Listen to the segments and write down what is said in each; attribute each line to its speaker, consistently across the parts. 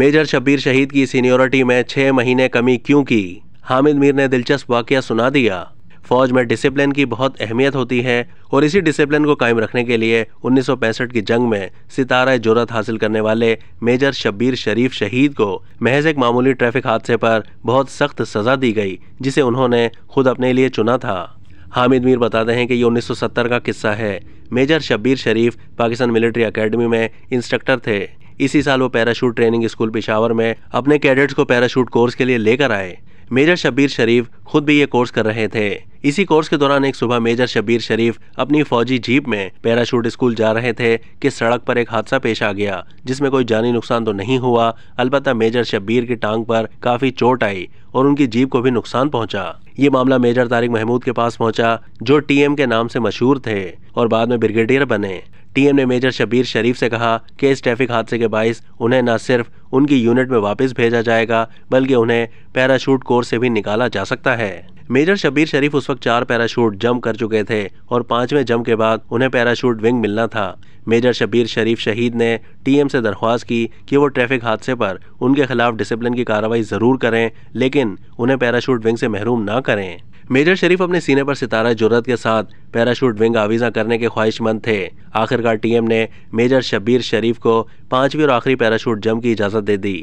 Speaker 1: major Shabir शहीद की seniority में छः महीने कमी क्यों की हामिद मीर ने दिलचस्प वाक्य सुना दिया फौज में डिसिप्लिन की बहुत अहमियत होती है और इसी डिसिप्लिन को कायम रखने के लिए उन्नीस की जंग में सितारा जुरत हासिल करने वाले मेजर शब्बीर शरीफ शहीद को महज एक मामूली ट्रैफिक हादसे पर बहुत सख्त सज़ा दी गई जिसे उन्होंने खुद अपने लिए चुना था हामिद मीर बताते हैं कि ये 1970 का किस्सा है major Shabbir Sharif Pakistan military academy में इंस्ट्रक्टर थे इसी साल वो पैराशूट ट्रेनिंग स्कूल पिशावर में अपने कैडेट्स को पैराशूट कोर्स के लिए लेकर आए मेजर शबीर शरीफ खुद भी ये कोर्स कर रहे थे इसी कोर्स के दौरान एक सुबह मेजर शबीर शरीफ अपनी फौजी जीप में पैराशूट स्कूल जा रहे थे कि सड़क पर एक हादसा पेश आ गया जिसमें कोई जानी नुकसान तो नहीं हुआ अलबत्त मेजर शबीर की टांग पर काफी चोट आई और उनकी जीप को भी नुकसान पहुंचा ये मामला मेजर तारिक महमूद के पास पहुंचा जो टीएम के नाम से मशहूर थे और बाद में ब्रिगेडियर बने टीएम ने मेजर शबीर शरीफ से कहा कि इस ट्रैफिक हादसे के बायस उन्हें न सिर्फ उनकी यूनिट में वापस भेजा जाएगा बल्कि उन्हें पैराशूट कोर से भी निकाला जा सकता है मेजर शबीर शरीफ उस वक्त चार पैराशूट जम कर चुके थे और पांचवें जम के बाद उन्हें पैराशूट विंग मिलना था मेजर शबीर शरीफ शहीद ने टीएम से दरख्वास्त की कि वो ट्रैफिक हादसे पर उनके खिलाफ डिसिप्लिन की कार्रवाई ज़रूर करें लेकिन उन्हें पैराशूट विंग से महरूम ना करें मेजर शरीफ अपने सीने पर सितारा जरूरत के साथ पैराशूट विंग आवीजा करने के ख्वाहिशमंद थे आखिरकार टीएम ने मेजर शब्बीर शरीफ को पाँचवीं और आखिरी पैराशूट जंप की इजाज़त दे दी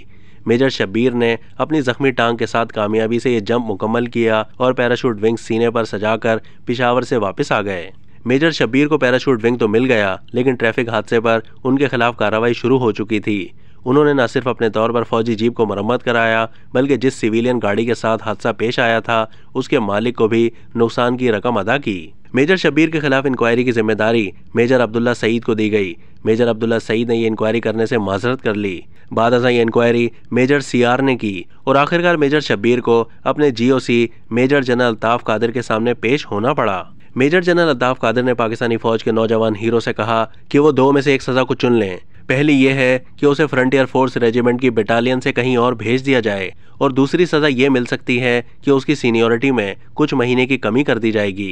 Speaker 1: मेजर शब्बीर ने अपनी जख्मी टांग के साथ कामयाबी से ये जंप मुकम्मल किया और पैराशूट विंग सीने पर सजाकर पिशावर से वापस आ गए मेजर शब्बीर को पैराशूट विंग तो मिल गया लेकिन ट्रैफिक हादसे पर उनके खिलाफ कार्रवाई शुरू हो चुकी थी उन्होंने न सिर्फ अपने तौर पर फौजी जीप को मरम्मत कराया बल्कि जिस सिविलियन गाड़ी के साथ हादसा पेश आया था उसके मालिक को भी नुकसान की रकम अदा की मेजर शबीर के खिलाफ इंक्वायरी की जिम्मेदारी मेजर अब्दुल्ला सईद को दी गई मेजर अब्दुल्ला सईद ने यह इंक्वायरी करने से माजरत कर ली बाद अजा ये इंक्वायरी मेजर सीआर ने की और आखिरकार मेजर शब्बीर को अपने GOC major general Altaf Qadir के सामने पेश होना पड़ा मेजर जनरल अल्ताफ कादिर ने पाकिस्तानी फौज के नौजवान हीरो से कहा कि वो दो में से एक सजा को चुन लें पहली ये है कि उसे फ्रंटियर फोर्स रेजिमेंट की बटालियन से कहीं और भेज दिया जाए और दूसरी सज़ा ये मिल सकती है कि उसकी सीनियोरिटी में कुछ महीने की कमी कर दी जाएगी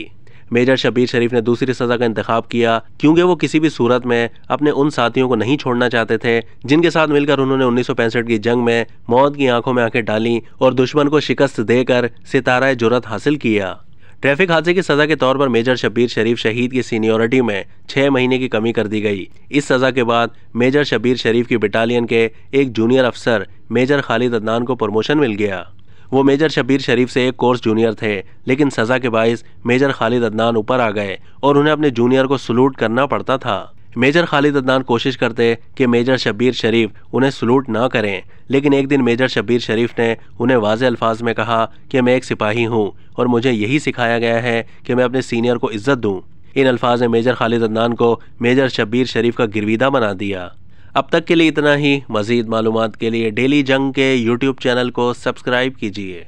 Speaker 1: मेजर शबीर शरीफ ने दूसरी सज़ा का इंतखब किया क्योंकि वो किसी भी सूरत में अपने उन साथियों को नहीं छोड़ना चाहते थे जिनके साथ मिलकर उन्होंने उन्नीस की जंग में मौत की आंखों में आंखें डाली और दुश्मन को शिकस्त देकर सितारा जुरत हासिल किया ट्रैफिक हादसे की सजा के तौर पर मेजर शबीर शरीफ शहीद की सीनियोरिटी में छः महीने की कमी कर दी गई इस सजा के बाद मेजर शबीर शरीफ की बटालियन के एक जूनियर अफसर मेजर खालिद अदनान को प्रमोशन मिल गया वो मेजर शबीर शरीफ से एक कोर्स जूनियर थे लेकिन सज़ा के बायस मेजर खालिद अदनान ऊपर आ गए और उन्हें अपने जूनियर को सलूट करना पड़ता था मेजर खालिद अदनान कोशिश करते कि मेजर शबीर शरीफ उन्हें सलूट ना करें लेकिन एक दिन मेजर शबीर शरीफ ने उन्हें वाज अल्फाज में कहा कि मैं एक सिपाही हूँ और मुझे यही सिखाया गया है कि मैं अपने सीनियर को इज्जत दूँ इन अल्फाज ने मेजर खालिद अदनान को मेजर शबीर शरीफ का गिरविदा बना दिया अब तक के लिए इतना ही मज़ीद मालूम के लिए डेली जंग के यूट्यूब चैनल को सब्सक्राइब कीजिए